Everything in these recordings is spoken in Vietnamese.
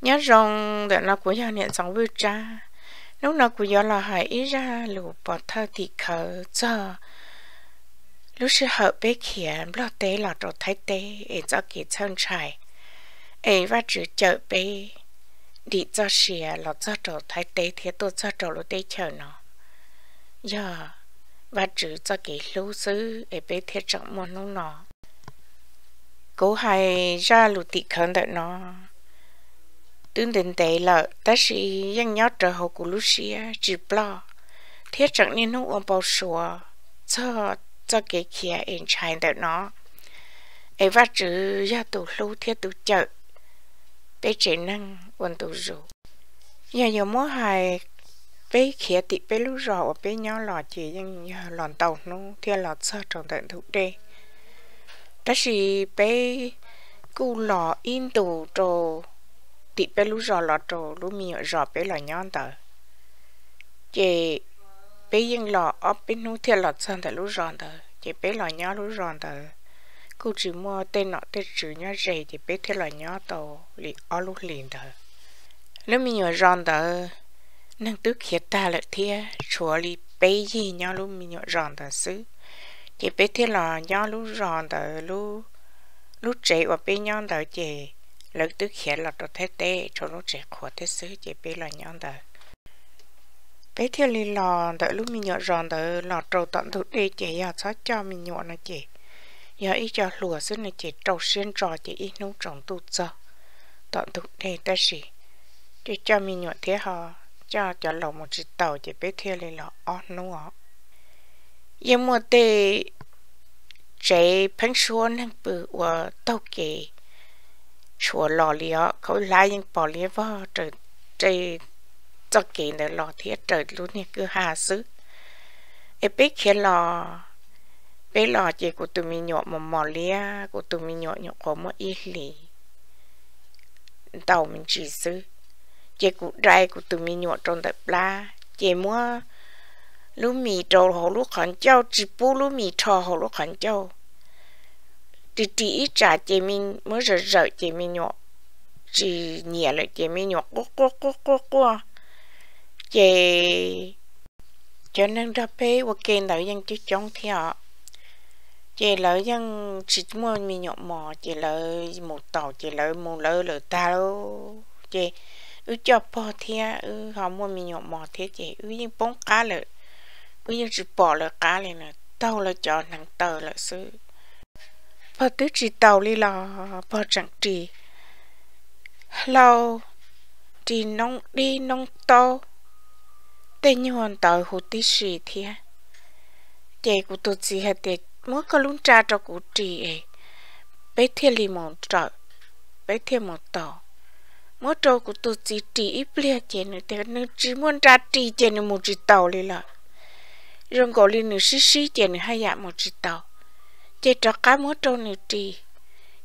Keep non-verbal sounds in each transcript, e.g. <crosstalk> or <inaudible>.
nhớ rong để nó của nhà niệm sống với cha lúc nào của nhà là hãy ra lũ bỏ thơ thì khờ cho lúc sư hợp bế khiến lo tế là trò thái tế để cho kỳ chân trải ấy và chữ chợ bế đi cho xìa là cho trò thái tế thì tôi cho trò lũ tế chờ nó giờ và chữ cho kỳ lũ sư ấy bế thế trọng môn nó cố hay ra lũ tị khấn đợi nó tương đến tệ là ta chỉ dân nhớ trở hậu của lúc xia chỉ blo thiết chẳng nên nó ôm bảo sủa cho cho cái kia in chạy đợi nó ấy vắt chữ ra tù lưu thiết tù chợ bé chỉ năng quân tù rủ nhà nhiều mua hài bé kia tị bé lúc và bé nhỏ lò chỉ dân lòn tàu nó thiết lọt sợ trong tận thủ đê đó chỉ bé cu lò yên tù trồ tị bé lú rò lò trồ lú mi rò bé lò nhon tờ chị bé yên lò ở bên nú thiệt lò chân tờ lú rò tờ chị bé lò nhó lú rò tờ cô chỉ mua tên nọ tên chữ nhó rề thì bé thiệt lò nhó tờ lì ở lú liền tờ lú mi nhọ rò tờ nâng tức khiết ta lợi thiệt chùa lì bé gì nhó lú mi nhọ rò tờ xứ chị bé thiệt lò nhó lú rò tờ lú lúc trẻ và bé nhau tờ, chị lớn tức khía là đồ thế tê cho nó trẻ khóa thế sứ chỉ bê là nhọn đời bé thiên lý lò đợi lúc mình nhọn ròn đợi lò trâu tận thủ đi chỉ giờ xóa cho mình nhọn là chỉ giờ ít cho lùa xứ này chỉ trâu xuyên trò chỉ ít nấu trồng tu giờ tận thủ đi ta gì chỉ cho mình nhọn thế họ cho cho lầu một chiếc tàu chỉ bé thiên lý lò ó nấu ó giờ mua tê chạy phân xuân hàng bự và tàu kỳ chùa lò lìa khẩu lai nhưng bỏ lìa vò trời trời cho kỳ nữa lò thiết trời luôn nè cứ hà xứ em biết khi lò bé lò chỉ của tụi mình nhọ mà mỏ lìa của tụi mình nhọ nhọ có một ít lì tàu mình chỉ xứ chỉ của trai của tụi mình nhọ trong tập la chỉ mua lúc mì trầu hồ lúc khẩn châu chỉ bù lúc mì trò hồ lúc khẩn châu chỉ chỉ trả tiền mình mới rợ rợ tiền mình nhọ chỉ nhẹ lại tiền mình nhọ cố cố cố cố cố chị cho nên ra bé và kê lợi dân chứ chống theo chị lợi dân chỉ mua mình nhọ mò chị lợi một tàu chị lợi một lợi lợi ta đâu chị ư cho bò thea ư họ mua mình nhọ mò thế chị ư nhưng bóng cá lợi ư nhưng chỉ bỏ lợi cá lên là tàu là cho nàng tờ là sư bà tứ chỉ tàu đi là bà chẳng trì lâu chỉ nông đi nông to tên như hoàn tàu hồ tí xì thia chạy của tôi chỉ hạt để mỗi cái lún trà cho cụ trì ấy bé thiên lì mòn trợ bé thiên mòn tàu mỗi trâu của tôi chỉ trì ít bia chạy nữa thì nó chỉ muốn ra trì chạy nữa một chỉ tàu đi là rồi gọi lên nữa xí xí chạy nữa hai dạ một chỉ tàu chỉ cho cá mỗi trâu nữ trì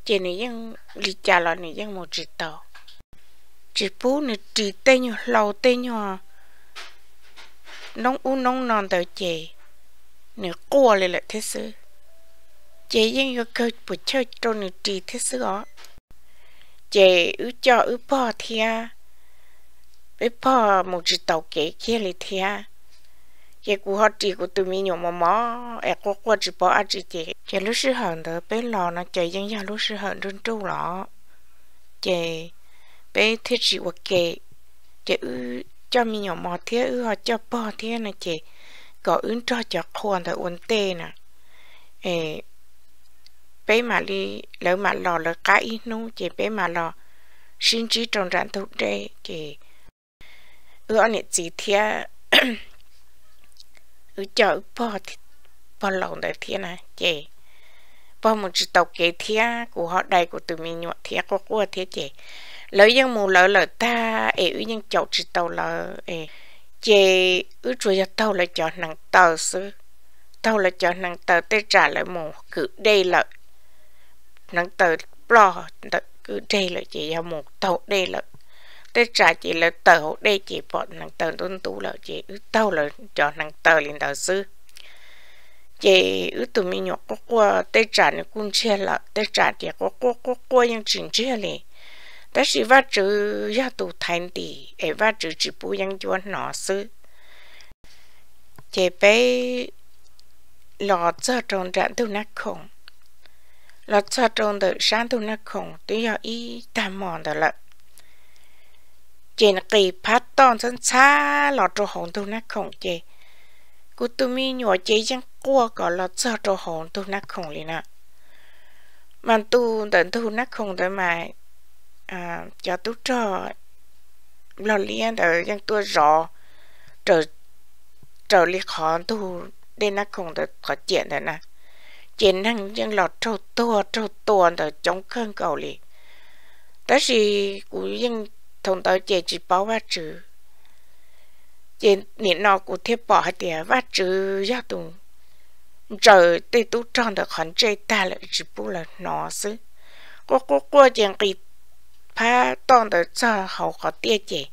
chỉ nữ dân lì chả là nữ dân một chỉ tàu chỉ bố nữ trì tê nhau lâu tê nhau nông u nông non tàu chè nữ cua lại lại thế sự chè dân yêu cơ bữa chơi trâu nữ trì thế sự đó chè ư cho ư bò thia ư bò một chỉ tàu kể kia lì thia cái cú họ chỉ của tụi mình nhộng mà mỏ ẹt quá quá chỉ bỏ ăn chỉ chị cái lúc sư hận đó bé lò nó chạy dân ra lúc sư hận run trâu lọ chị bé thiết chỉ của kệ chị ư cho mình nhộng mỏ thế ư họ cho bỏ thế nè chị có ứng cho cho khoan đó uốn tê nè ê bé mà đi lỡ mà lò lỡ cái nú chị bé mà lò xin chỉ trong trạng thuốc đây chị ư anh chị thế ừ chợ bò thì bò lòng đại thiên này chị bò một chữ tộc kế thiên của họ đây của tụi mình nhọt thế của của thế chè lợi những mù lỡ lỡ ta ấy ủy nhân chậu chữ tàu là ấy chị ứ chùa cho tàu là cho nàng tờ sư tàu là cho nàng tờ tê trả lại mù cứ đây là nàng tờ bò cứ đây là chị ra mù tàu đây là để trả chỉ là tàu đây chỉ bọn nàng tàu tuân tú là chỉ ứ tàu là cho nàng tàu lên tàu sư chỉ ứ tụi mình nhọc quốc qua để trả nó cũng chia là để trả thì có quốc quốc qua những chuyện chia này đó là vợ chữ gia tụ thành thì em vợ chữ chỉ bù những cho nó sư chỉ bé lọ cho trong trạng tu nát khổng lọ cho trong đời sáng tu nát khổng tôi do ý tam mòn đó chị nó kỳ phát tòn sân xa lọ trò hồn thu nát khổng chị cú tu mi nhỏ chị chẳng cua có lọ sợ trò hồn thu nát khổng liền ạ mà tu tận thu nát khổng tới mà à cho tu trò lọ liên đời chẳng tu rõ trở trở liệt khó thu đây nát khổng tới khó chuyện đấy nè chuyện năng chẳng lọ trâu tua trâu tua tới chống khơn cầu liền đó là cũng dân thông tàu chế chỉ bảo vắt trừ chế niệm nó cũng thiết bỏ hết tiền vắt trừ gia tùng trời tây tú trang được hẳn chơi ta là chỉ bu là nó xứ có có có chuyện kỳ phá toàn được cho hậu có tia chế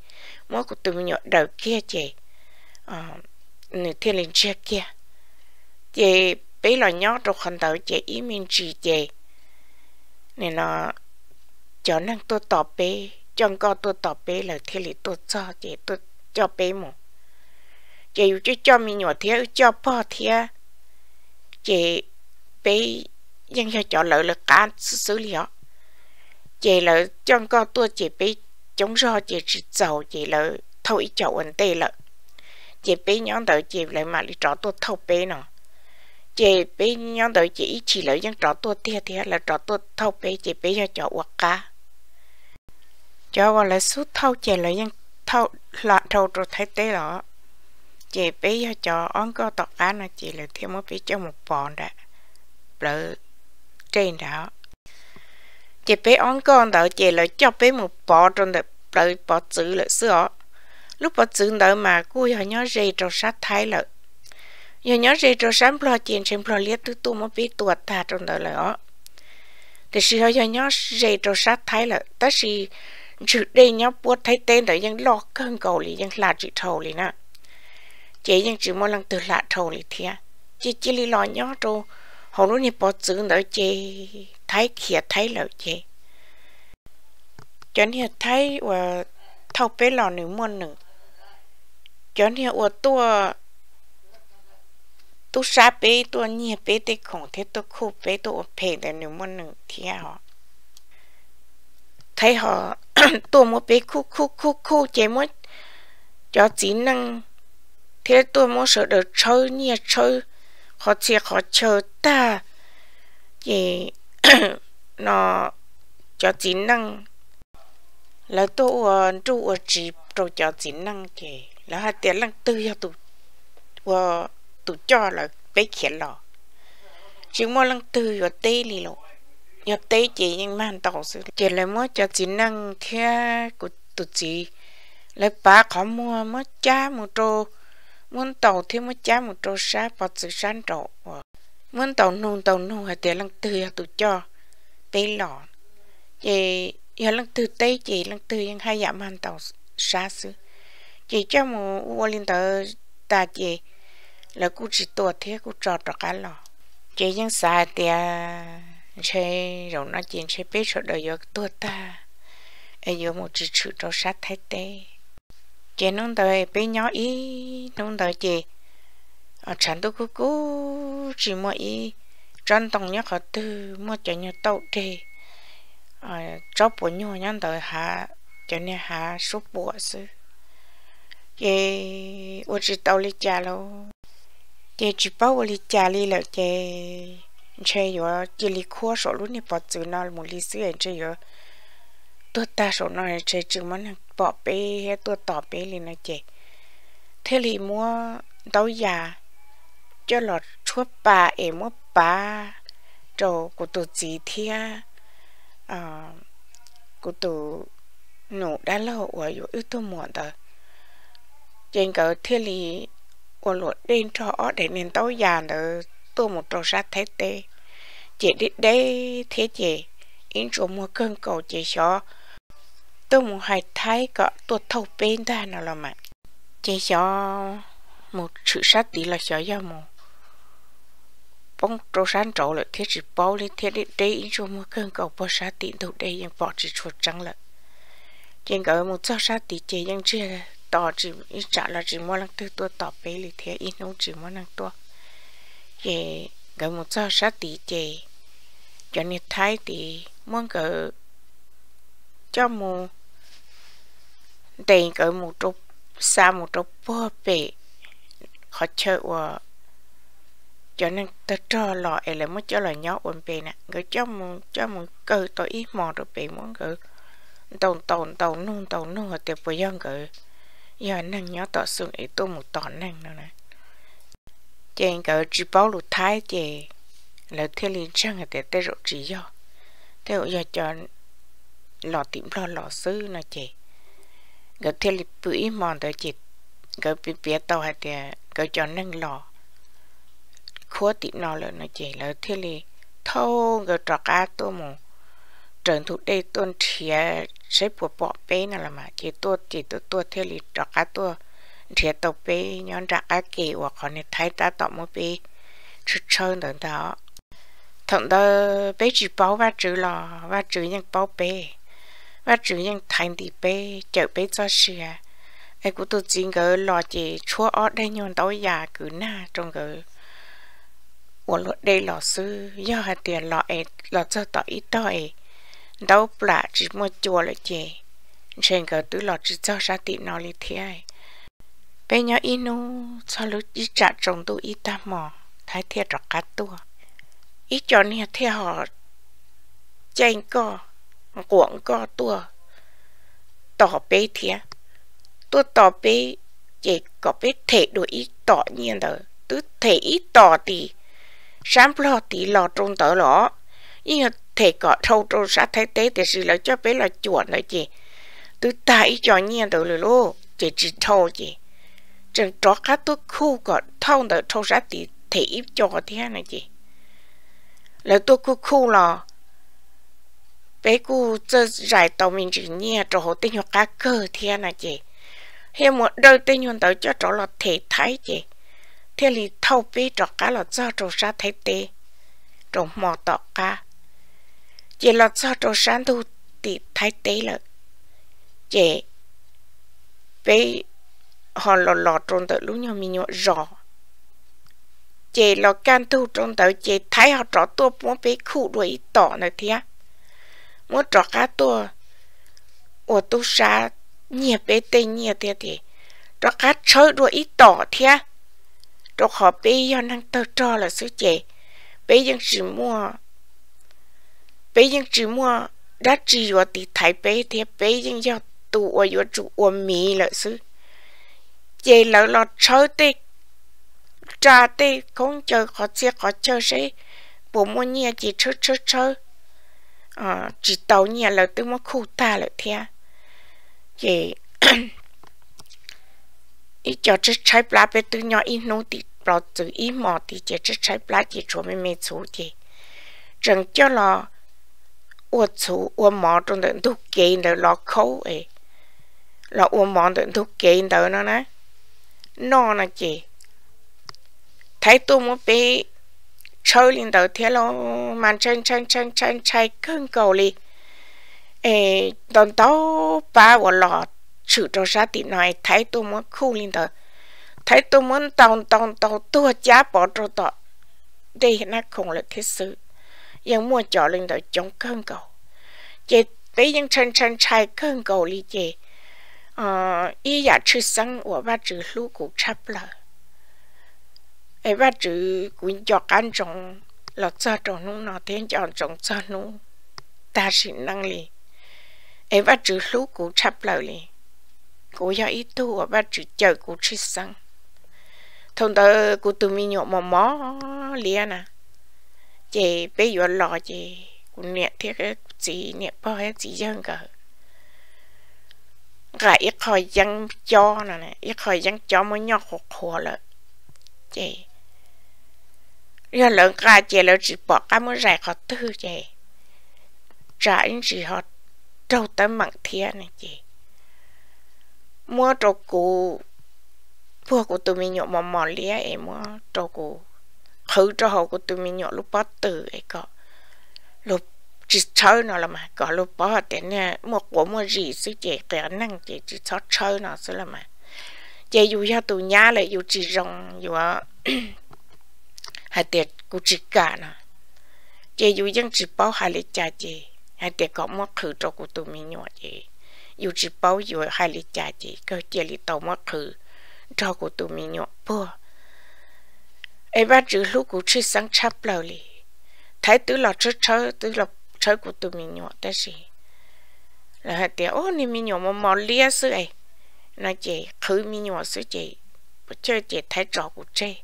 mỗi của tụi nhỏ đầu kia chế à, ờ, nửa thiên linh chia kia chế bây là nhóc được hẳn đầu chế ý mình chỉ chế nên nó cho năng tôi tỏ bê trong có tôi tỏ bé là thế là tôi cho chị tôi cho bé mù chị yêu chứ cho mình nhỏ thế cho po thế chị bé nhưng cho cho lợi là cá xử lý họ chị là trong có tôi chị bé chống do chị chỉ giàu chị là thôi chậu ẩn tê lợi chị bé nhóm tới chị lại mà đi trọ tôi thâu bé nọ chị bé nhóm tới chị chỉ lợi nhưng trọ tôi thế thế là trọ tôi thâu bé chị bé cho chậu hoặc cá cho gọi là suốt thâu chè là dân thâu là thâu rồi thấy tế đó chè bé cho cho ông có tọt á nó chị là thêm một bé cho một bọn đã lỡ trên đó chị bé ông con đó chị là cho bé một bọn trong đó lỡ bỏ chữ là sữa lúc bỏ chữ đó mà cô nhỏ nhớ gì trong sát thái là nhỏ nhớ gì trong sáng lo chuyện xem lo liếc tư tu mới biết tuột ta trong đó lỡ thì sự nhỏ nhớ gì trong sát thái là tất sự chữ đây nhá buốt thấy tên đó ยังลอกเครื่องเก่าเลยยังลาจิโทเลยนะเจ๊ยังจิมอลังตือลาโทเลยเทียจิจิลีลอยย่อโตของรุ่นนี้ปอจื้อเด้อเจ๊ไทยเขียไทยแล้วเจ๊จนเหียไทยว่าเท่าเป้หล่อหนึ่งมวนหนึ่งจนเหียอวดตัวตัวซาเป้ตัวเนียเป้เต็กของเทตัวคู่เป้ตัวอดเพลงแต่หนึ่งมวนหนึ่งเทียหอไทยหอตัวมไปคู่คู่คู่คู่เจมดจอจีนังเทตัวมเสือเดือเชยเนี่ยเชยขอเชียขอเชยตาเยนอจอจีนังแล้วตัวจูอจีตัวจอจีนังเจแล้วฮะเตียนลังตื้อยตุว่าตุจอแล้วไปเขียนหรอจึงมอลังตื้อยตีลีหรอ nhập tế chỉ nhưng mà anh tàu sự chỉ là mua cho chỉ năng thế của tụi chị lấy ba khó mua mua cha mua trô muốn tàu thì mua cha mua trô sa bọt sự sáng trộn muốn tàu nôn tàu nôn hay tiền lăng tư tụi cho tế lọ chị giờ lăng tư tế chị lăng tư nhưng hai dạ mang tàu sa sự chị cho mua u linh tờ ta chị là cô chỉ tuột thế cô trò trò cá lọ chị nhưng xài tiền chế rồi nó chiến chế biết rồi đời giờ tua ta ai giờ một chữ chữ cho sát thế tê chế nông đời bé nhỏ ý nông đời chế ở chẳng tôi cứ cứ chỉ mua ý trong tòng nhớ họ tư mua cho nhớ tàu tê ở cho bố nhỏ nhân đời hạ cho nên hạ số bùa sư chế ô chỉ tàu lý trả lâu chế chỉ bảo lý trả lý là chế chơi yo chỉ li khua số lúc này bỏ chữ nào một li sữa chơi yo tôi ta số nào chơi chữ món bỏ bê hay tôi tỏ bê liền này chơi thế li mua đau già cho lọt chúa bà em mua bà rồi của tôi gì thia à của tôi nụ đã lâu ở yo ít tôi muộn đó trên cái thế li của lọt đến trọ để nên tao già nữa bơ một trò sát thế tê chị đi đây thế chị in chỗ mua cơn cầu chị cho tôi muốn hãy thái cả tôi thâu bên ta nào là mà chị cho một sự sát tí là cho ra một bóng trâu san trâu là thiết chỉ bao lên thiết đi đây in chỗ mua cơn cầu bao sát tí nhưng bỏ chỉ chuột trắng lợn trên cái một sao sát tí chị ยัง chưa tỏ chỉ trả là chỉ mua lăng tư tôi tỏ bê lì thế in không chỉ mua lăng tôi chị gỡ một số sát tỷ chị cho nên thái thì muốn gỡ cho mù tiền gỡ một chút xa một chút bơ bể khó chơi và cho nên ta cho lọ ấy là mới cho lọ nhỏ quên bề nè gỡ cho mù cho mù cơ tôi ít mò được bị muốn gỡ tồn tồn tồn nung tồn nung ở tiệm bồi dân gỡ giờ năng nhỏ tỏ xương ấy tôi một tỏ năng nữa nè chàng cỡ chỉ bảo lụt thái chè là thiên liên trang để tê rộ chỉ do theo giờ cho lọ tiệm lo lọ sư nó chè gặp thiên liên bưởi mòn tới chè gặp bị bía tàu hay tè gặp cho nâng lọ khóa tiệm nó là nó chè là thiên liên thâu gặp trò cá tô mù trần thủ đây tôn thìa sẽ bộ bỏ bé nó là mà chỉ tô chỉ tô tô thiên liên trọ cá tô thiệt tộc bê nhon trạng ác kỳ hoặc còn nít thái ta tọt mua bê chút trơn đừng đó thằng đó bê chỉ bao và chữ lò và chữ nhân bao bê và chữ nhân thành thì bê chợ bê cho xe ai cũng tự chính cái lò chỉ chúa ở đây nhon tao già cứ na trong cái ủa lọ đây lọ sư do hạt tiền lọ ấy lọ cho tao ít tao ấy đâu là chỉ mua chùa lại chè trên cái tứ lọ chỉ cho ra tiền nó đi thế bây giờ inu cho lúc ít trả trồng tu ít ta mò thái thiệt trọc cá tua ít cho nè theo họ chanh co cuộn co tua tỏ bê thiệt tua tỏ bê chỉ có bê thể đồ ít tỏ nhiên đó tứ thể ít tỏ thì sáng lo thì lo trung tớ lọ nhưng thể có thâu trâu sát thái tế thì sự là cho bê là chuẩn rồi chị tứ tại cho nhiên đó rồi lô chỉ chỉ thâu chị chừng trọ cá tôi khu có thông được thâu ra thì thể ít cho thế này chị là tôi khu khu là bé cu chơi giải tàu mình chỉ nghe trò họ tin hoặc cá cơ thế này chị hiện một đôi tin nhau tàu cho trò là thể thái chị thế thì thâu bé trò cá là do trò ra thấy tê trò mò tọ cá chị là do trò sáng thu thì thái tê là chị bé họ lo lo trong tới lúc nhau mình nhỏ rõ chị lo can thu trong tới chị thấy họ trọ tua muốn bé khu đuổi tỏ này thế muốn trọ cá tua ủa tu sa nhẹ bé tê nhẹ thế thì trọ cá chơi đuổi ít tỏ thế trọ họ bé do năng tơ trò là số chị bé dân chỉ mua bé dân chỉ mua đã chỉ vào thì thấy bé thế bé dân do tụ ở chỗ ở mì là số chị lợi lọt chơi tê trà tê không chơi khó chia khó chơi sẽ bố mua nhà chị chơi chơi chơi à, chỉ tàu nhà lợi tư mà khu ta lợi thea chị <coughs> ý cho chơi chơi lá bê tư nhỏ ý nô tì bỏ từ ý mò tì chị chơi chơi lá chị chỗ mê mê chú chị chẳng cho là ủa chú ua mò trong đợt thuốc kê đợt lọ khâu ấy là ua mò đợt thuốc kê đợt nó nè nó là chị thấy tôi muốn bị chơi lên đầu thế lo mà chân chân chân chân chạy cơn cầu li ê đón tàu ba của lọ chữ cho ra thì nói thấy tôi muốn khu lên đầu thấy tôi muốn tàu tàu tàu tua giá bỏ cho tọ đây hiện không là thế sự nhưng mua chọn lên đầu chống cơn cầu chị tí những chân chân chạy cơn cầu li chị 呃，伊也出生我把只路古插了，哎，把只滚脚干中，老早中弄那天叫中早弄，但是能力，哎，把只路古插了哩，古要一度我把只叫古出生，同到古都没有毛毛脸呐，这被我老姐，古念天个，只念不还只样个。gà ít khỏi dân cho nè nè ít khỏi dân cho mới nhỏ khổ khổ lợ chè rồi lớn cả chè lợn chỉ bỏ cả mới rải khó tư chè trả anh chỉ họ trâu tới mặn thiên này chè mua trâu cụ mua của tụi mình nhộn mò mò lia em mua trâu cụ khử cho họ của tụi mình nhộn lúc bắt tử ấy cọ lúc chỉ chơi nó là mà có lúc bỏ tiền nè một của một gì sẽ chỉ cái năng chỉ chỉ cho chơi nó sẽ là mà chỉ dù cho tụi nhà lại dù chỉ rong dù à <clears throat> hai tiệt cũng chỉ cả nè chỉ dù vẫn chỉ bảo hai lít cha chỉ hai tiệt có một khử cho của tụi mình nhỏ chỉ dù chỉ bảo dù hai lít cha chỉ cơ chỉ lít tàu một khử cho của tụi mình nhỏ bơ ai bắt chữ lúc cũng chỉ sáng chắp lâu li thấy tứ lọ chơi chơi tứ lọ chơi của tụi mình nhỏ thế, gì là hạt tiền ô này mình nhỏ mà mò lia sư ấy nó chị khứ mình nhỏ sư chị chơi chị thấy trò của chị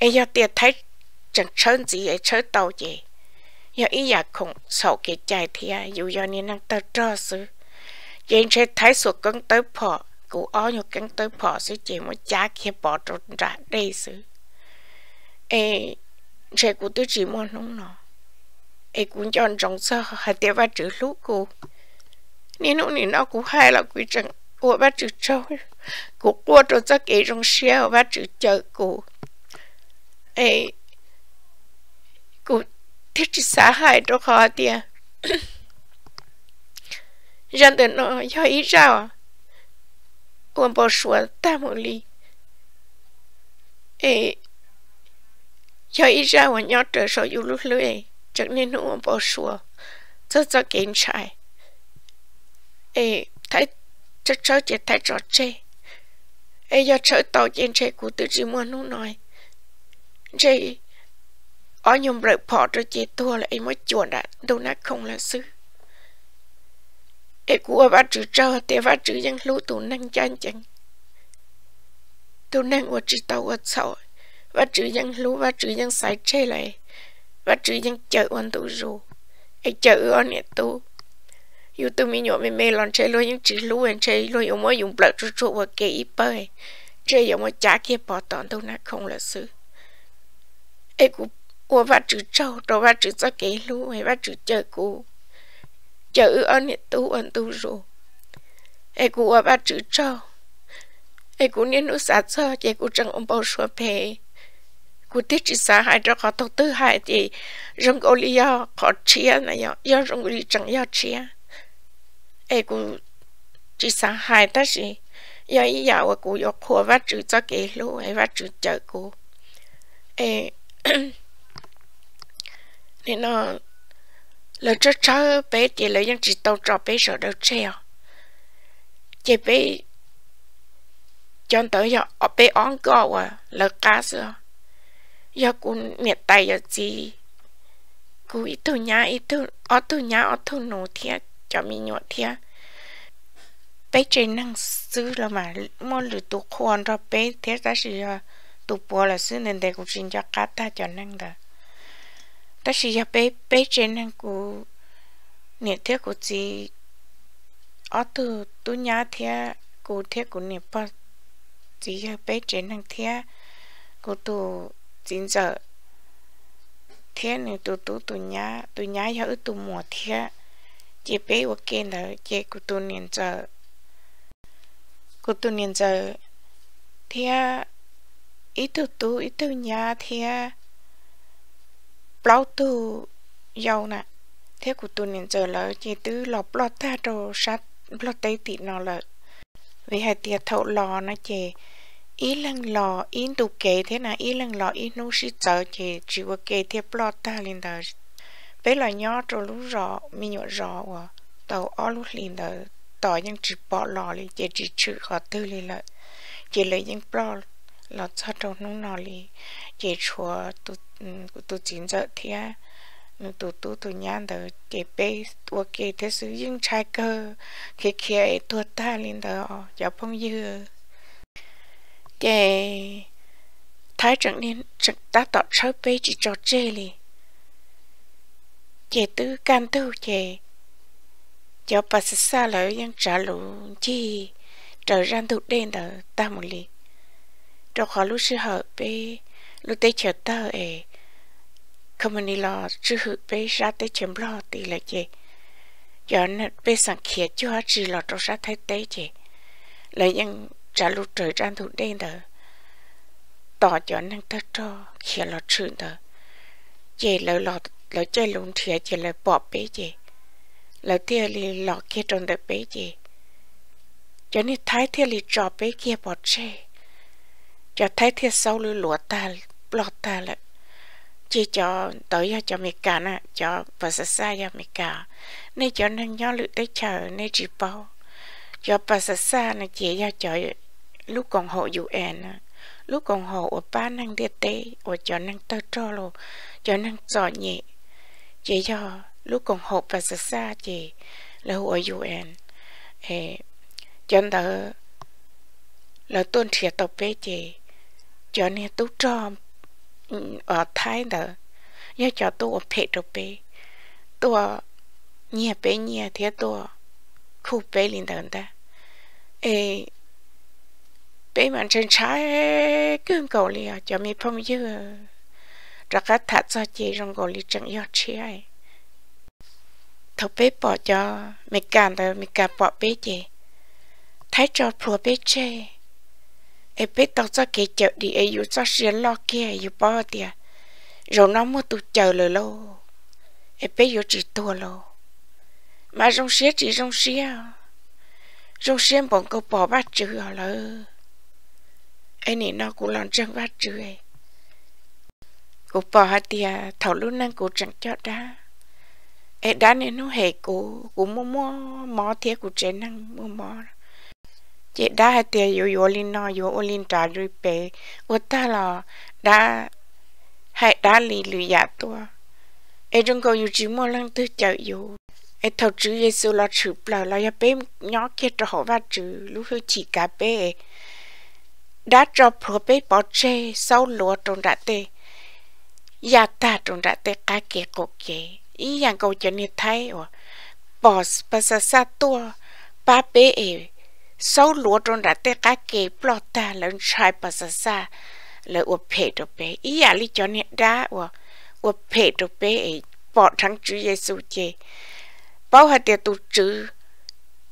ấy giờ tiền thấy chẳng chơi gì ấy chơi tàu chị giờ ý giờ không sợ cái chạy thì à dù giờ nên năng tao trò sư chị chơi thấy số cơn tới phò cụ ó nhục cơn tới phò sư chị muốn chả kia bỏ trốn ra đây sư ê chơi của tôi chỉ muốn nóng nọ ai cũng chọn rộng sao hả tế ba chữ lũ cô nên nó nên nó cũng hay là quý chẳng của ba chữ trâu của qua trâu cho kể trong xe ba chữ chợ cô ai cô thích chữ xã hại đó khó tiền rằng tụi nó do ý sao à quân bỏ xuống ta một ly ê do ý ra mà nhót trở sợ dù lúc lưỡi chắc nên nó bỏ xua rất rất kén chạy, ê thấy chắc cháu chỉ thấy rõ chê ê giờ chơi tàu trên chê của tự chỉ muốn nó nói chê ở nhung rực bỏ rồi chị thua là em mới chuồn đã đâu nát không là sư ê của ba chữ trơ thì ba chữ dân lưu tụ năng chân chân tụ năng của chữ tàu ở sầu ba chữ dân lưu ba chữ dân sải chơi lại và trừ những chợ ôn tụ rù ai chợ ôn nè tu yêu tu mi nhỏ mi mê lon chơi lôi nhưng chỉ lú anh chơi lôi yêu mỗi dùng bạc trụ trụ và kê ít bơi chơi yêu mỗi chả kia bỏ tòn tu nát không là sự ai cũng ua và chữ trâu rồi và chữ cho kê lú hay và chữ chợ cụ, chợ ôn nè tu ôn tu rù ai cũng ua và chữ trâu ai cũng nên nút sát sơ ai cũng chẳng ông bao xua phê cú tiết chỉ sa hai đó có thông tư hai thì rong ô li yo có chia này yo yo rong ô li chẳng yo chia ai cú chỉ sa hai ta gì yo ý yo cú yo khua vắt chữ cho kỹ lu hay vắt chữ chợ cú ai nên nó là cho cháu bé thì lỡ những chỉ tàu trò bé sợ đầu treo chỉ bé chọn tới giờ bé on go à lỡ cá rồi ít joku miettäjätsi ít itu nya itu otu nya otu nu thiệt, cho mi nyo thiệt. bé trên năng sư là mà mua lử tu khoan ra bé thế ta sĩ là tu bò là sư nên đây cũng sinh cho cá ta cho năng đó ta sĩ là bé bé trên năng cụ nè thiệt, cụ chỉ ở tu tu nhà thiệt, cụ thiệt cụ nè bò chỉ là bé trên năng thế cụ tu chín giờ thế nên tụ tụ tụ nhá tụ nhá giờ ở tụ mùa thế chỉ bé của kiện là chỉ của tụ niên giờ của tụ niên giờ thế ít tụ tụ ít tụ nhá thế bao tụ giàu nè thế của tụ niên giờ là chỉ tứ lọc lọt ta đồ sát lọt tay tị nó là vì hai tiệt thậu lò nó chỉ ý lần lò ý tụ kể thế nào ý lần lò ý nô sĩ chở thì chỉ có kể thế blo ta lên tờ bé là nhỏ rồi lúc rõ mi nhỏ rõ quá tàu ó lúc lên tờ tỏ những chỉ bỏ lò lên chỉ chỉ chữ họ tư lên lại chỉ lấy những blo lọt cho trong nung nò lì chỉ chùa tụ ừ, tụ chính giờ thia tụ ừ, tụ tụ nhàn tờ chỉ bé tụ kể thế sự những trái cơ khi kia tụ ta lên tờ giờ phong dưa kể thái chẳng nên chẳng ta tỏ sói bê chỉ cho chê lì chế tư can tư chế cho bà sẽ xa lời dân trả lũ chi trở ra tụ đen tờ ta một lì trong khó lúc sư hợp bê lúc tế chờ tờ ế không mà mình lo sư hợp bê ra tế chém lo tì là chế cho nên bê sẵn khía cho chỉ lo trong ra thái tế chế lời dân trả lúc trời ra thủ đen đờ tỏ cho năng ta cho khi lo chuyện đờ dễ lỡ lọ lỡ chơi lùn thiệt chỉ lỡ bỏ bế gì lỡ thiệt lì lọ kia trong đờ bế gì cho nên thái thiệt lì trò bế kia bỏ chê cho thái thiệt sau lư lúa ta lọt ta lại chỉ cho tới cho mẹ cả nè cho và sẽ xa cho mẹ cả nên cho năng nhớ lựa tới chờ nên chỉ bao cho bà sẽ xa nè chỉ cho lúc còn hộ dù ẻn lúc còn hộ ở ba năng địa tê ở cho năng tơ trô lô cho năng giỏ nhẹ chỉ cho lúc còn hộ và xa xa chỉ là hộ dù ẻn ê cho tớ là tuân trẻ tập bế chỉ cho nên tú trò ừ, ở thái đó nhớ cho tôi ở phê tập bế tôi nhẹ bế nhẹ thế tôi khu bế lên đó ê bây mình trên trái cương cầu à, cho mi phong dư ra cá thạch cho chị rong cầu lì chẳng yêu chị ấy thầu bé bỏ cho mi càn rồi mi càn bỏ bé chị thấy cho phù bé chê em bé tao cho kẻ chợ đi em yêu cho xe lo kia yêu bỏ tiền, rồi nó mua tụ chờ lời lô em bé yêu chỉ tua lô mà rong xe chỉ rong xe, rong xe bọn cô bỏ bát chữ rồi ấy nè nó cũng lòn trăng vát trời cô bỏ hạt tia à, thầu lúc năng cô chẳng cho đá ấy đá nè nó hề cô cô mua mua mò thiệt cô trẻ năng mua mò chị đá hạt tia yo yo linh nó yo ô linh trả rồi bé ô ta là đá hạt đá lì lì dạ to, ấy trong câu yêu chỉ mua lăng tư chợ yo ấy thầu chữ Giêsu lo chữ là lo ya bé nhỏ kia cho họ vát chữ lúc hưu chỉ cả bé đã cho probe bỏ chê sau lúa trong đã tê ya dạ ta trong đã tê cá kê cổ kê ý yang câu chuyện như thấy ở bỏ bà sa sa tua ba bê e sau lúa trong đã tê cá kê bỏ ta lần trai bà sa sa là ở phê đồ bê ý ya dạ lý cho nên đã ở ở phê đồ bê bỏ thằng chúa giêsu chê bảo hạt tiệt tu chữ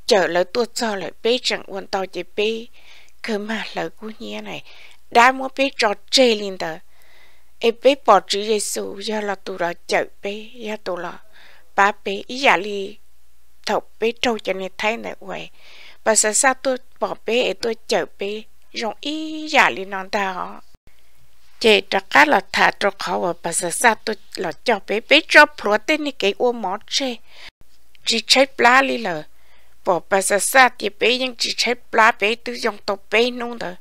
chờ lời tua cho lời bê chẳng quan tao chỉ bê cơ mà lời của nhé này đã muốn biết trò chê lên tờ em biết bỏ chữ Giêsu do là tụ là chợ bé do tụ là ba bé ý giả li thọc bé trâu cho nên thấy này vậy bà sao sao tôi bỏ bé e tôi chợ bé rong ý giả li non ta họ chế trả cá là thả trò khó và bà sẽ sao tôi là cho bé bé cho pro tên này cái ô mỏ chê chỉ chơi plá li lờ bỏ bà sa sa thì bé nhưng chỉ thấy lá bé tự dòng tàu bé nung đó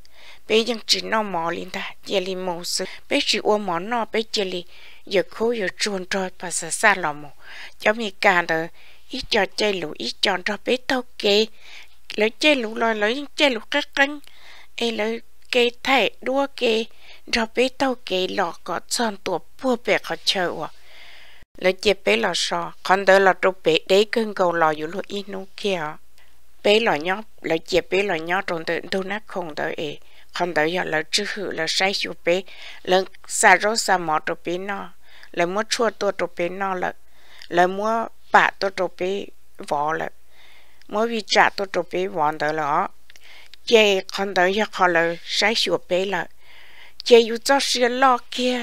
bé nhưng chỉ nó mò lên ta giờ li mồ sư bé chỉ uống mò nó bé giờ li giờ khô giờ chuồn rồi bà sa sa lò mồ cháu mi cả đó ít cho chơi lũ ít cho cho bé tao kê lấy chơi lũ lòi lấy những chơi lũ các cánh ấy lấy kê thẻ đua kê rồi bé tao kê lọ có son tuột bùa bẹt họ chơi lấy chế bé lò sò con đỡ lò trâu bé đấy cơn cầu lò dù lúa inu kia bé lò nhó lấy chế bé lò nhó trong tự đâu nát không đỡ ế con đỡ giờ lỡ chữ hử lỡ sai chú bé lỡ xa rô xa mỏ trâu bé nó lỡ mua chua tua trâu bé nó lỡ lỡ mua bả tua trâu bé vò lỡ mua vi trả tua trâu bé vò đỡ lỡ chế con đỡ giờ con lỡ sai chú bé lỡ chế yêu cho sửa lo kia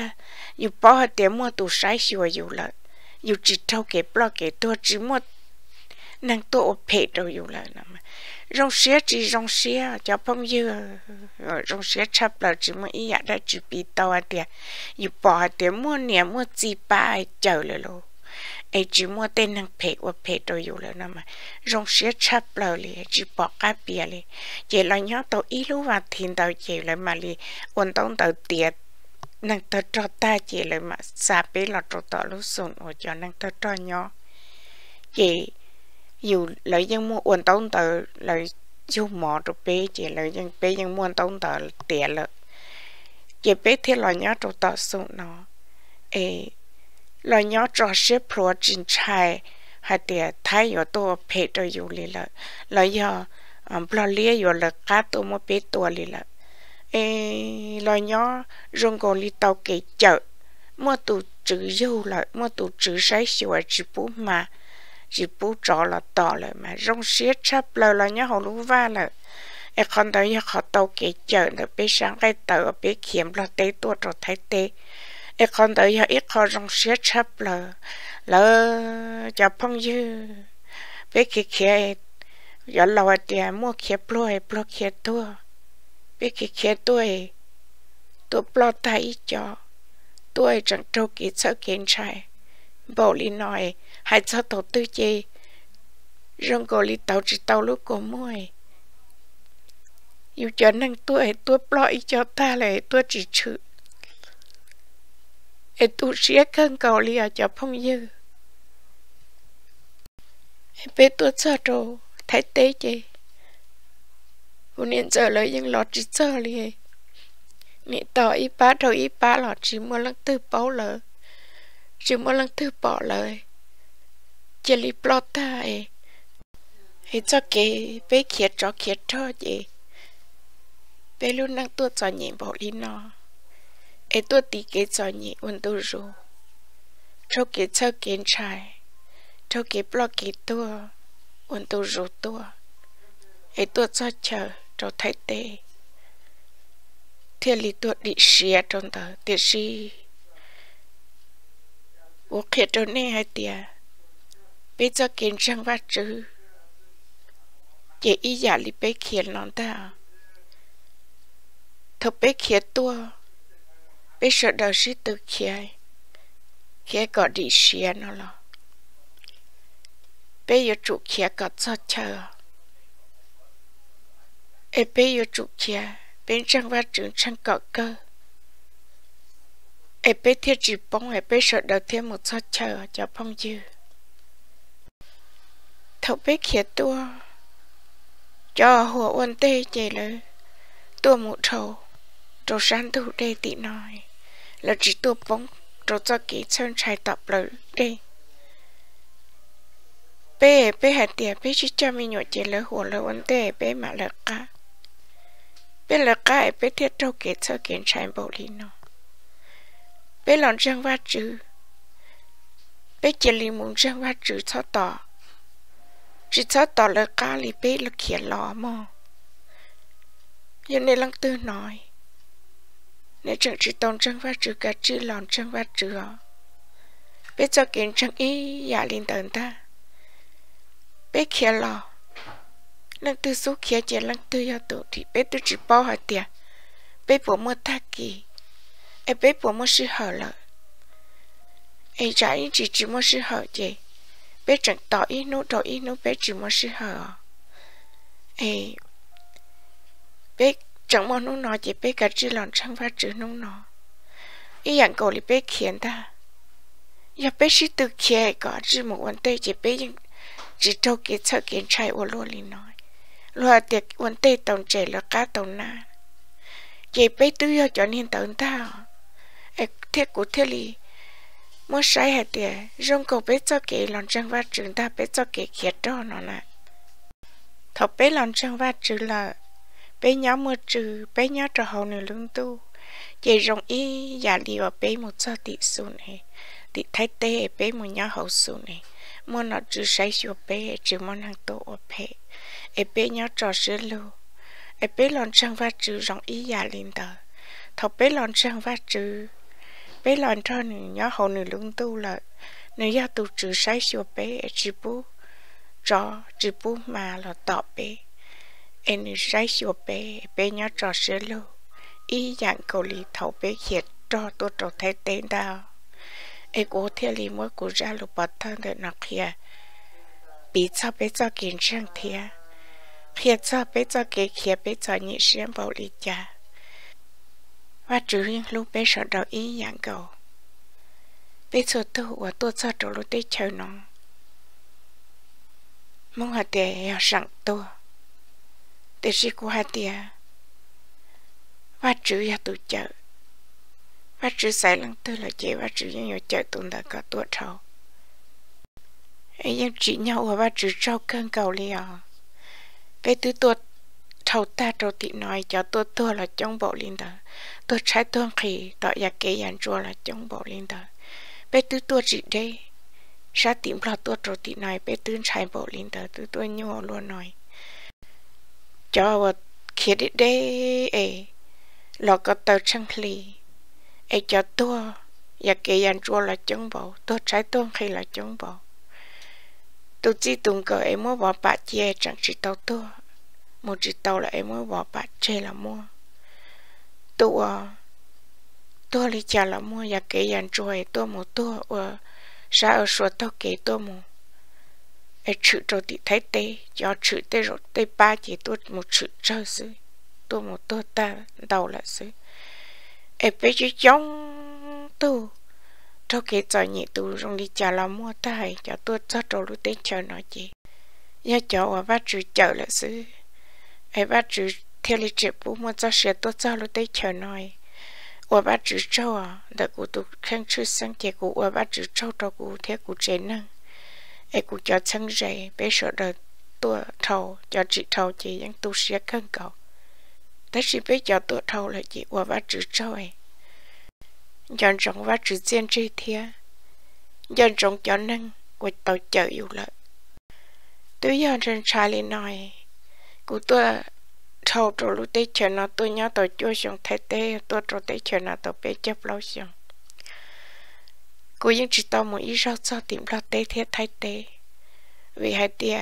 yêu bỏ hết tiền mua tủ sai chú yêu lỡ อยู่จีเท่าเก็บปลอกเก็บตัวจีหมดนั่งตัวเพจเราอยู่เลยนะรองเสียจีรองเสียจะพงยือรองเสียชับเราจีมันอีอยากได้จีปีตัวเดียอยู่ปอเดียมั่วเนี่ยมั่วจีปายเจอเลยลูกไอจีมั่วเต้นนั่งเพจว่าเพจเราอยู่เลยนะมารองเสียชับเราเลยจีปอกกาเปียเลยเจริญย้อนตัวอีรู้ว่าทิ้งตัวเจริญมาเลยวันต้องตัวเตีย nàng ta cho ta chị lại mà xa bế là trò tỏ lúc sồn ở cho nàng ta cho nhỏ chị dù lợi dân mua uẩn tông tờ lợi dù mò rồi bế chị lợi dân bế dân mua tông tờ tỉa lợ chị bế thế là nhỏ trò tỏ sồn nó ê là nhỏ trò xếp pro chính trai hay tỉa thay yếu tố phê cho dù lì lợ lợi do ปลอเลียอยู่ละกาตัวมาเป็ดตัวเลยละ ờ, lo nhỏ rong còn li tàu kể chợ mua tụ chữ dâu lại mua tụ chữ sấy xìu chỉ bố mà chỉ bố trọ là tỏ lại mà rong xía chắp lời là nhớ hồ lũ va lại em con tàu nhá họ tàu kể chợ nữa bé sáng cái tàu bé kiếm là tê tua trọ thái tê em con tàu nhá ít họ rong xía chắp lời lỡ chả phong dư bé kia kia giờ lâu thì mua kia plo hay kia tua vì khi khi tôi tôi bỏ thấy cho tôi chẳng trâu kỹ sợ kiến sai bảo lý nói hãy cho tổ tư chi rong gò lý tàu chỉ tàu lúc của môi yêu cho năng tôi tôi bỏ ý cho ta lại tôi chỉ chữ ê tu sẽ cân cầu lý ở cho phong dư ê bê tôi sợ đồ thấy tế chi vốn nên trở lấy những lọt chỉ chờ liền nị tỏ y ba đầu y ba lọt chỉ mua lăng tư bao lờ chỉ mua lăng tư bỏ lời chỉ li plot ta ấy hết cho kê bé kia cho kia cho gì bé luôn năng tua cho nhẹ bỏ đi nọ. ấy tua tì kê cho nhẹ ôn tu rù cho kê cho kiến trai cho kê plot kế tua ôn tu rù tua ấy tua cho chờ cho thấy tê thiên lý tuột đi xìa trong tờ tiệt si vô kia cho nè hai tia bây giờ kiến sang vắt chứ chỉ ý giả lý bế khiến nó ta thật bế khiến tua bế sợ đầu sĩ tự kia kia có đi xìa nó lo bây giờ chủ kia có cho chờ e pe yo trụ chia bên trang va trưởng trang cọ cơ e pe thiết chỉ bóng e pe sợ đầu thêm một số chờ cho phong dư thậu pe khía tua cho hồ quân tê chê lư tua một thầu trò sáng thủ đê tị nói là chỉ tua bóng trò cho kỹ sơn trải tập lử đê bé bé hạt tiệt bé chỉ cho mình nhọ chê lư hồ lư quân tê bé mà lợt cả bên là cái bên thiết trâu kế cho kiến trái bộ lý nó bên lòng răng vát chữ bên kia lý muốn răng vát chữ cho tỏ chỉ cho tỏ là cá lý bên là khiến lò mò nhưng nên lăng tư nói nếu chẳng chỉ tông răng vát chữ cả chữ lòng răng va trừ bên cho kiến trăng y giả linh tần ta bên khiến lò lần tư số kia chỉ lần tư yêu tổ thì bé tôi chỉ bao hạt tiền bé bố mua thắc kỳ em bé bố mua sư hở lợ em trái chỉ chỉ mua sư hở gì bé chẳng tỏ ý nô tỏ ý nô bé chỉ mua sư hở em bé chẳng mua nô nó chỉ bé cả chỉ lòng chẳng phá chữ nô nó ý dạng cổ thì bé khiến ta giờ bé chỉ từ kia có chỉ một vấn đề chỉ bé chỉ thâu kia sợ kiến trai ô lô lì nó loa tiệc uốn tê tàu trẻ là cá tàu na vậy bây tư yo cho nên tàu ta e thiết cụ thiết li mua sai hạt tiệc rong cầu bé cho kể lòng trăng va trường ta bé cho kể kiệt đó nó nè thọ bé lòng trăng va trừ là bé nhỏ mưa trừ bé nhỏ trò hậu nửa lương tu vậy rong y giả đi vào bé một cho tị xuống này tị thái tê bé một nhỏ hậu xuống này mua nó chữ say chùa bé chữ món hàng tổ ở bé ở bé nhớ trò sữa lù ở bé lon sang va chữ rong ý già linh tờ thọ bé lon sang va chữ bé lon cho nữ nhớ hậu nữ lung tu lợi nữ gia tu chữ say chùa bé chữ bú cho chữ bú mà là tọ bé em nữ say chùa bé bé nhớ trò sữa lù ý dạng cầu lì thọ bé hiệt cho tôi trò thấy tên đào ai cố thiệt lì mỗi cú ra lục bát thân để nó kia bị cho bé cho kiến sang thiệt kia cho bé cho kế kia bé cho nhị xem vào lì cha và chủ riêng lúc bé sợ đầu ý nhãn cầu bé sợ tu và tu cho đầu lúc tới chờ nó mong hạt để sẵn tu để sĩ của hạt để và chủ ya tu chờ và chữ sai lăng tư là chế và chữ những nhiều chạy tụng đã có tuổi trâu em chỉ nhau và ba chữ trâu cơn cầu liều à. về từ tuổi trâu ta trâu tị nói cho tôi tôi là chống bộ linh đó tôi trái tôi khi tỏ nhà kế dàn chua là chống bộ linh đó về từ tuổi chỉ đây sa tìm là tuổi trâu tị nói về từ trái bộ linh đó từ tôi nhau luôn nói cho khi đi đây ấy lọ có tàu trăng lì ai cho tôi và dạ, kỳ dàn chua là chống bộ tôi trái tôi khi là chống bộ tôi chỉ từng cờ em mới bỏ bạc chê chẳng chỉ tàu tôi một chỉ tàu là em mới bỏ bạc chê là mua tôi ờ, tôi lý trả là mua và kỳ dàn chua tôi một tôi ở ờ, ra ở số tôi kỳ tôi một ai chữ rồi thì thấy tê cho chữ tê rồi tê ba chỉ tôi một chữ chơi sư tôi một tôi ta đầu là sư e pe chứ giống tu cho cái cho nhị tu rong đi chả là mua tay cho tu cho trâu lu tên chờ nó chị nhớ cho và bắt chữ chờ là sư e bắt chữ theo lịch trình bố mua cho sửa tôi cho lu tên chờ nói và bắt chữ trâu à đã cụ tu khăn chữ sang chị cụ và bắt chữ trâu cho cụ theo cụ chế năng e cụ cho sang rầy bé sợ đợt tu thầu cho chị thầu chị đang tu sửa cân cầu ta chỉ biết cho tổ thâu là chỉ qua vá chữ trôi dọn rộng vá chữ riêng tri thia dọn rộng cho năng của tàu chở yêu lợi tôi dọn trên trái lên nói của tôi thâu trổ lũ tết chờ nó tôi nhớ tôi chưa xong thế tê tôi trổ tết chờ nó tôi biết chấp lâu xong cô nhưng chỉ tao một ý sao cho tìm lo tê thế thay tê vì hai tia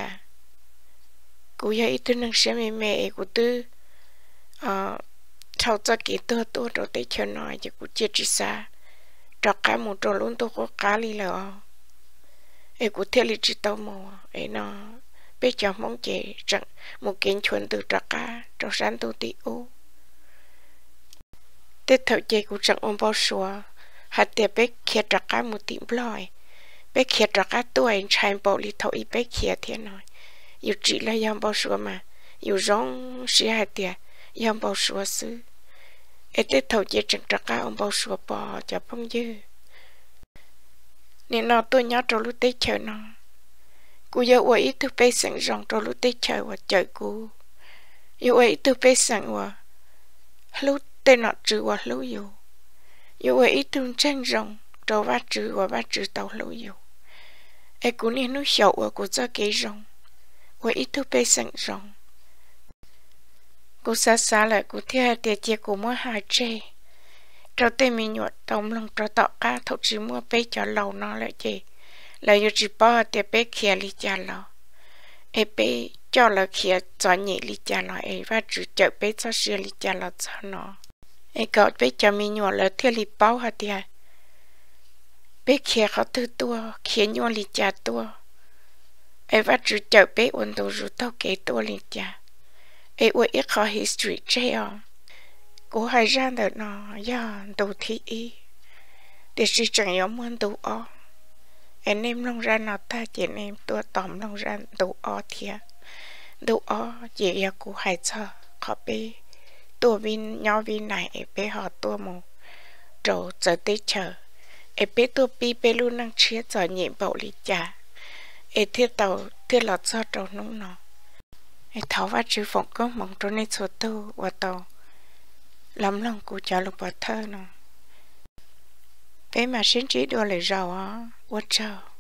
cô giờ ít tôi năng xem mẹ của tôi ờ thâu cho kỹ tôi tôi rồi để cho nói cho cũng chết chứ xa cho cá một trò luôn tôi có cá li lợ ấy cũng theo lý chỉ tao mò ấy nó bây giờ mong chị rằng một kiến chuẩn từ trọ cá trong sáng tôi tí u tết thầu chị cũng chẳng ôm bao xùa hạt tiệp bé kia trọ cá một tiệm lòi bé kia trọ cá tuổi chạy bộ lý thầu y bé kia thế nói dù chỉ là yam bao xùa mà dù rong xí hạt tiệp yam bao sủa sư ê tê thầu chế chẳng trạc ca ông bao sủa bò cho phong dư nên nó tôi nhớ trâu lúc tê chờ nó cú giờ ua ít thứ bê sẵn rong trâu lúc tê chờ và trời cú yêu ua ít thứ bê sẵn và lúc tê nọ trừ và lúc dù yêu ua ít thứ tranh rong trâu va trừ và va trừ tàu lúc dù ê e cú nên nó hiểu và cú cho kế rong ua ít thứ bê sẵn rong cô xa xa lại cú theo tia tia cô mua hai chê trâu tê mi nhuột tông lòng trâu tọ cá thấu chỉ mua bê cho lâu nó lại chê là yêu chỉ bỏ tia bê kia li cha lầu ê bê cho là kia cho nhị li cha lầu ê và chủ chợ bê cho xưa li cha lầu cho nó ê gọi bê cho mi nhuột là theo li bao hả tia bê kia khó tư tua kia nhuột li cha tua ê và chủ chợ bê ổn đồ rủ tao kế tua li cha e ua e kho history jail cô hai ra đợt nọ do dạ, tù thi ý, để sự chẳng yếu muốn tù o anh em nông ra nọ ta chỉ em tua tòm nông ra tù o thia tù o chỉ yêu cô hai chờ khó bê tua vin nhau vin này e bê họ tua mù rồi chờ tới chờ e bê tua bi bê luôn năng chia chờ nhiệm bậu lý trả e thiết tàu thiết lọt cho trâu nông nọ ai tháo và chữ phỏng cơ mong trốn nét số tu và tàu lắm lòng cụ cho lục bà thơ nó bé mà xin trí đua lại rào á quá trời